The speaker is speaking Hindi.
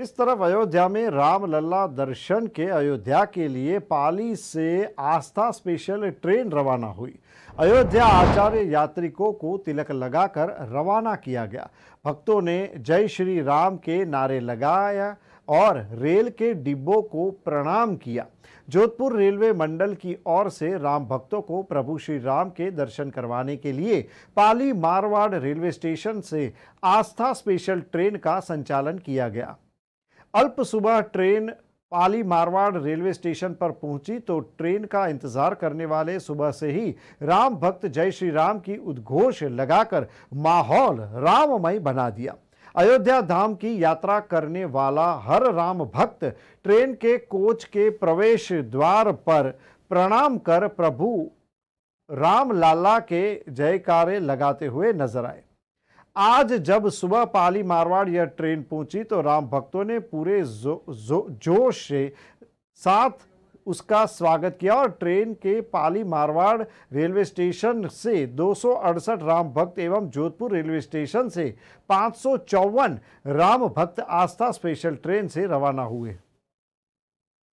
इस तरफ अयोध्या में राम दर्शन के अयोध्या के लिए पाली से आस्था स्पेशल ट्रेन रवाना हुई अयोध्या आचार्य यात्रिकों को तिलक लगाकर रवाना किया गया भक्तों ने जय श्री राम के नारे लगाया और रेल के डिब्बों को प्रणाम किया जोधपुर रेलवे मंडल की ओर से राम भक्तों को प्रभु श्री राम के दर्शन करवाने के लिए पाली मारवाड़ रेलवे स्टेशन से आस्था स्पेशल ट्रेन का संचालन किया गया अल्प सुबह train Pali Marwar railway station पर पहुंची तो ट्रेन का इंतजार करने वाले सुबह से ही राम भक्त जय श्री राम की उद्घोष लगाकर माहौल राममय बना दिया अयोध्या धाम की यात्रा करने वाला हर राम भक्त ट्रेन के कोच के प्रवेश द्वार पर प्रणाम कर प्रभु राम लाला के जयकारे लगाते हुए नजर आए आज जब सुबह पाली मारवाड़ यह ट्रेन पहुंची तो राम भक्तों ने पूरे जो, जो, जोश से साथ उसका स्वागत किया और ट्रेन के पाली मारवाड़ रेलवे स्टेशन से दो राम भक्त एवं जोधपुर रेलवे स्टेशन से पाँच राम भक्त आस्था स्पेशल ट्रेन से रवाना हुए